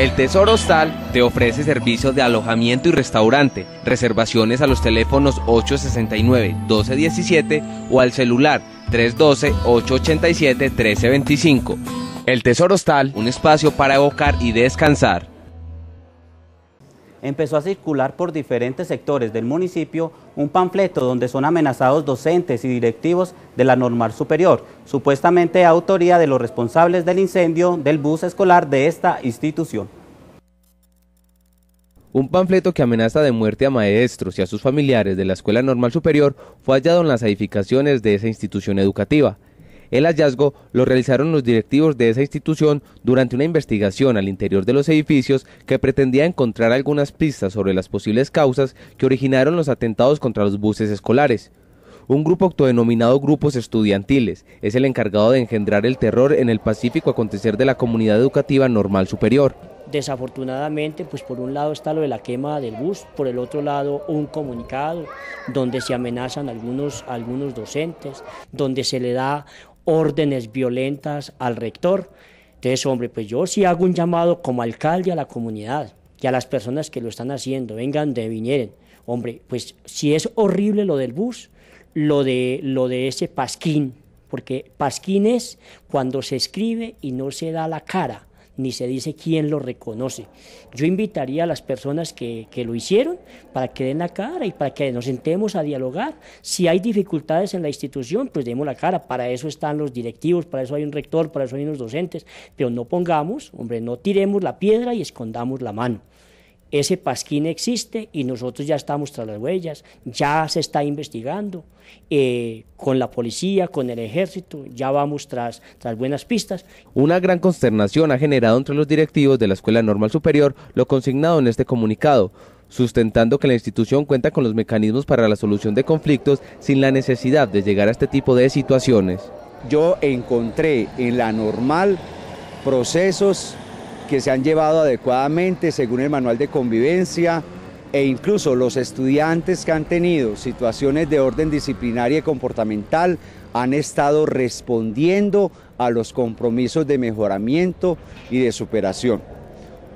El Tesoro Hostal te ofrece servicios de alojamiento y restaurante, reservaciones a los teléfonos 869-1217 o al celular 312-887-1325. El Tesoro Hostal, un espacio para evocar y descansar empezó a circular por diferentes sectores del municipio un panfleto donde son amenazados docentes y directivos de la normal superior, supuestamente autoría de los responsables del incendio del bus escolar de esta institución. Un panfleto que amenaza de muerte a maestros y a sus familiares de la Escuela Normal Superior fue hallado en las edificaciones de esa institución educativa. El hallazgo lo realizaron los directivos de esa institución durante una investigación al interior de los edificios que pretendía encontrar algunas pistas sobre las posibles causas que originaron los atentados contra los buses escolares. Un grupo autodenominado Grupos Estudiantiles es el encargado de engendrar el terror en el pacífico acontecer de la comunidad educativa normal superior desafortunadamente, pues por un lado está lo de la quema del bus, por el otro lado un comunicado donde se amenazan algunos, algunos docentes, donde se le da órdenes violentas al rector. Entonces, hombre, pues yo si hago un llamado como alcalde a la comunidad y a las personas que lo están haciendo, vengan de vinieren. Hombre, pues si es horrible lo del bus, lo de, lo de ese pasquín, porque pasquín es cuando se escribe y no se da la cara ni se dice quién lo reconoce. Yo invitaría a las personas que, lo hicieron para que den la cara y para que nos sentemos a dialogar. Si hay dificultades en la institución, pues demos la cara. Para eso están los directivos, para eso hay un rector, para eso hay unos docentes. Pero no pongamos, hombre, no tiremos la piedra y escondamos la mano ese pasquín existe y nosotros ya estamos tras las huellas, ya se está investigando eh, con la policía, con el ejército, ya vamos tras buenas pistas. Una gran consternación ha generado entre los directivos de la Escuela Normal Superior lo consignado en este comunicado sustentando que la institución cuenta con los mecanismos para la solución de conflictos sin la necesidad de llegar a este tipo de situaciones. Yo encontré en la normal procesos que se han llevado adecuadamente según el manual de convivencia e incluso los estudiantes que han tenido situaciones de orden disciplinaria y comportamental han estado respondiendo a los compromisos de mejoramiento y de superación.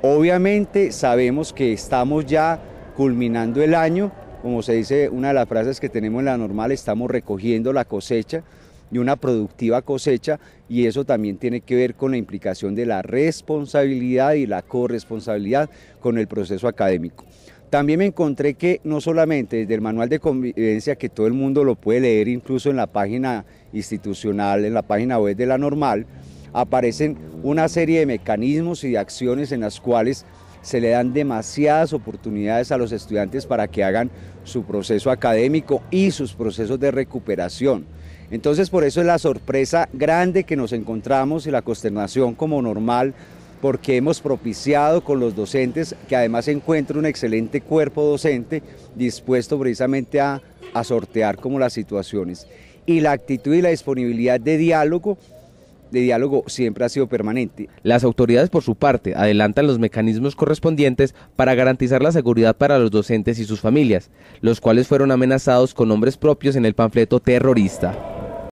Obviamente sabemos que estamos ya culminando el año, como se dice, una de las frases que tenemos en la normal, estamos recogiendo la cosecha, y una productiva cosecha y eso también tiene que ver con la implicación de la responsabilidad y la corresponsabilidad con el proceso académico. También me encontré que no solamente desde el manual de convivencia, que todo el mundo lo puede leer incluso en la página institucional, en la página web de la normal, aparecen una serie de mecanismos y de acciones en las cuales se le dan demasiadas oportunidades a los estudiantes para que hagan su proceso académico y sus procesos de recuperación. Entonces por eso es la sorpresa grande que nos encontramos y la consternación como normal porque hemos propiciado con los docentes que además encuentra un excelente cuerpo docente dispuesto precisamente a, a sortear como las situaciones. Y la actitud y la disponibilidad de diálogo de diálogo siempre ha sido permanente. Las autoridades, por su parte, adelantan los mecanismos correspondientes para garantizar la seguridad para los docentes y sus familias, los cuales fueron amenazados con nombres propios en el panfleto terrorista.